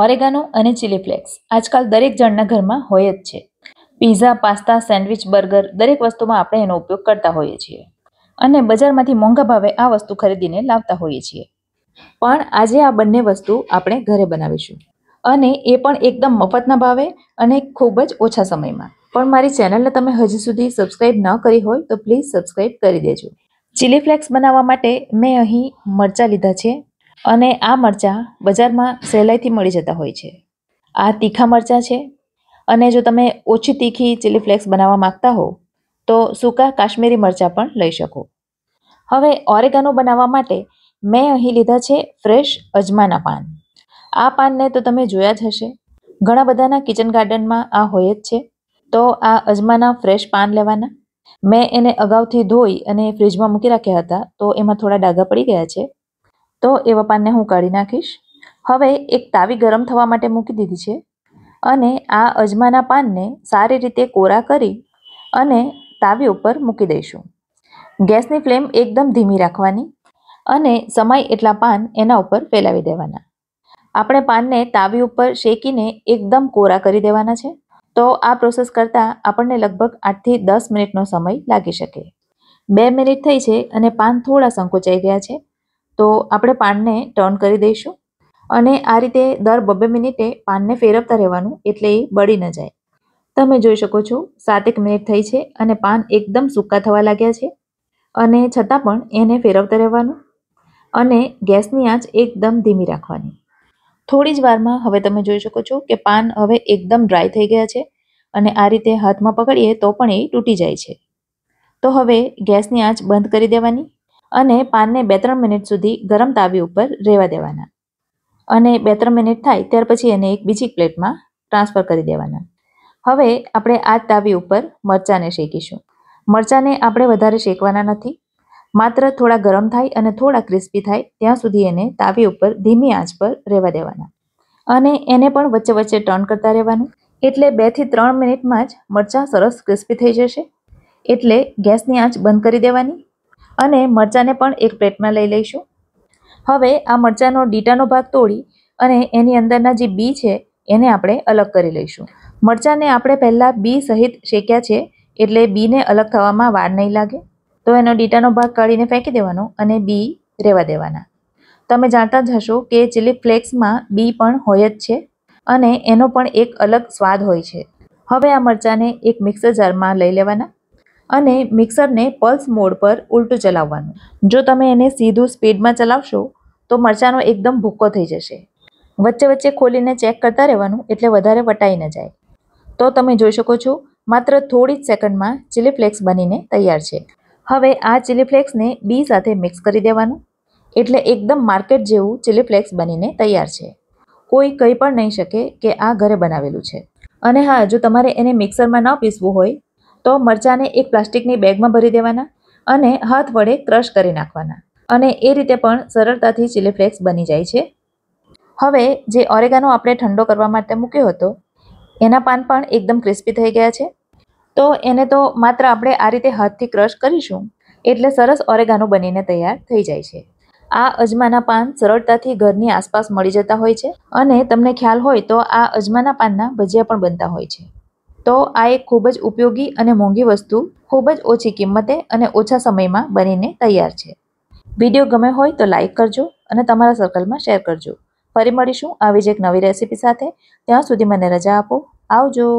ઓરેગાનો અને ચિલીફ્લેક્સ આજકાલ દરેક જણના ઘરમાં હોય જ છે પીઝા પાસ્તા સેન્ડવિચ બર્ગર દરેક વસ્તુમાં આપણે એનો ઉપયોગ કરતા હોઈએ છીએ અને બજારમાંથી મોંઘા ભાવે આ વસ્તુ ખરીદીને લાવતા હોઈએ છીએ પણ આજે આ બંને વસ્તુ આપણે ઘરે બનાવીશું અને એ પણ એકદમ મફતના ભાવે અને ખૂબ જ ઓછા સમયમાં પણ મારી ચેનલને તમે હજી સુધી સબસ્ક્રાઇબ ન કરી હોય તો પ્લીઝ સબસ્ક્રાઈબ કરી દેજો ચિલીફ્લેક્સ બનાવવા માટે મેં અહીં મરચાં લીધા છે અને આ મરચાં બજારમાં સહેલાઈથી મળી જતા હોય છે આ તીખા મરચાં છે અને જો તમે ઓછી તીખી ચીલી ફ્લેક્સ બનાવવા માગતા હો તો સૂકા કાશ્મીરી મરચાં પણ લઈ શકો હવે ઓરેગાનો બનાવવા માટે મેં અહીં લીધા છે ફ્રેશ અજમાના પાન આ પાનને તો તમે જોયા જ હશે ઘણા બધાના કિચન ગાર્ડનમાં આ હોય જ છે તો આ અજમાના ફ્રેશ પાન લેવાના મેં એને અગાઉથી ધોઈ અને ફ્રીજમાં મૂકી રાખ્યા હતા તો એમાં થોડા ડાઘા પડી ગયા છે તો એ વપારને હું કાઢી નાખીશ હવે એક તાવી ગરમ થવા માટે મૂકી દીધી છે અને આ અજમાના પાનને સારી રીતે કોરા કરી અને તાવી ઉપર મૂકી દઈશું ગેસની ફ્લેમ એકદમ ધીમી રાખવાની અને સમય એટલા પાન એના ઉપર ફેલાવી દેવાના આપણે પાનને તાવી ઉપર શેકીને એકદમ કોરા કરી દેવાના છે તો આ પ્રોસેસ કરતાં આપણને લગભગ આઠથી દસ મિનિટનો સમય લાગી શકે બે મિનિટ થઈ છે અને પાન થોડા સંકોચાઈ ગયા છે તો આપણે પાનને ટર્ન કરી દઈશું અને આ રીતે દર બબે મિનિટે પાનને ફેરવતા રહેવાનું એટલે એ બળી ન જાય તમે જોઈ શકો છો સાતેક મિનિટ થઈ છે અને પાન એકદમ સૂકા થવા લાગ્યા છે અને છતાં પણ એને ફેરવતા રહેવાનું અને ગેસની આંચ એકદમ ધીમી રાખવાની થોડી જ વારમાં હવે તમે જોઈ શકો છો કે પાન હવે એકદમ ડ્રાય થઈ ગયા છે અને આ રીતે હાથમાં પકડીએ તો પણ એ તૂટી જાય છે તો હવે ગેસની આંચ બંધ કરી દેવાની અને પાનને બે ત્રણ મિનિટ સુધી ગરમ તાવી ઉપર રહેવા દેવાના અને બે ત્રણ મિનિટ થાય ત્યાર પછી એને એક બીજી પ્લેટમાં ટ્રાન્સફર કરી દેવાના હવે આપણે આ તાવી ઉપર મરચાંને શેકીશું મરચાંને આપણે વધારે શેકવાના નથી માત્ર થોડા ગરમ થાય અને થોડા ક્રિસ્પી થાય ત્યાં સુધી એને તાવી ઉપર ધીમી આંચ પર રહેવા દેવાના અને એને પણ વચ્ચે વચ્ચે ટર્ન કરતા રહેવાનું એટલે બેથી ત્રણ મિનિટમાં જ મરચાં સરસ ક્રિસ્પી થઈ જશે એટલે ગેસની આંચ બંધ કરી દેવાની અને મરચાંને પણ એક પ્લેટમાં લઈ લઈશું હવે આ મરચાંનો ડીટાનો ભાગ તોડી અને એની અંદરના જે બી છે એને આપણે અલગ કરી લઈશું મરચાંને આપણે પહેલાં બી સહિત શેક્યા છે એટલે બીને અલગ થવામાં વાર નહીં લાગે તો એનો ડીટાનો ભાગ કાઢીને ફેંકી દેવાનો અને બી રહેવા દેવાના તમે જાણતા જ હશો કે ચીલી ફ્લેક્સમાં બી પણ હોય જ છે અને એનો પણ એક અલગ સ્વાદ હોય છે હવે આ મરચાંને એક મિક્સર જારમાં લઈ લેવાના અને મિક્સરને પલ્સ મોડ પર ઉલટું ચલાવવાનું જો તમે એને સીધું સ્પીડમાં ચલાવશો તો મરચાંનો એકદમ ભૂક્કો થઈ જશે વચ્ચે વચ્ચે ખોલીને ચેક કરતા રહેવાનું એટલે વધારે વટાઈ ન જાય તો તમે જોઈ શકો છો માત્ર થોડી જ સેકન્ડમાં ચીલી ફ્લેક્સ બનીને તૈયાર છે હવે આ ચીલી ફ્લેક્સને બી સાથે મિક્સ કરી દેવાનું એટલે એકદમ માર્કેટ જેવું ચીલી ફ્લેક્સ બનીને તૈયાર છે કોઈ કંઈ પણ નહીં શકે કે આ ઘરે બનાવેલું છે અને હા જો તમારે એને મિક્સરમાં ન પીસવું હોય તો મરચાંને એક પ્લાસ્ટિકની બેગમાં ભરી દેવાના અને હાથ વડે ક્રશ કરી નાખવાના અને એ રીતે પણ સરળતાથી ચીલી બની જાય છે હવે જે ઓરેગાનો આપણે ઠંડો કરવા માટે મૂક્યો હતો એના પાન પણ એકદમ ક્રિસ્પી થઈ ગયા છે તો એને તો માત્ર આપણે આ રીતે હાથથી ક્રશ કરીશું એટલે સરસ ઓરેગાનો બનીને તૈયાર થઈ જાય છે આ અજમાના પાન સરળતાથી ઘરની આસપાસ મળી જતા હોય છે અને તમને ખ્યાલ હોય તો આ અજમાના પાનના ભજીયા પણ બનતા હોય છે તો આ એક ખૂબ જ ઉપયોગી અને મોંઘી વસ્તુ ખૂબ જ ઓછી કિંમતે અને ઓછા સમયમાં બનીને તૈયાર છે વિડીયો ગમે હોય તો લાઇક કરજો અને તમારા સર્કલમાં શેર કરજો ફરી મળીશું આવી જ એક નવી રેસીપી સાથે ત્યાં સુધી મને રજા આપો આવજો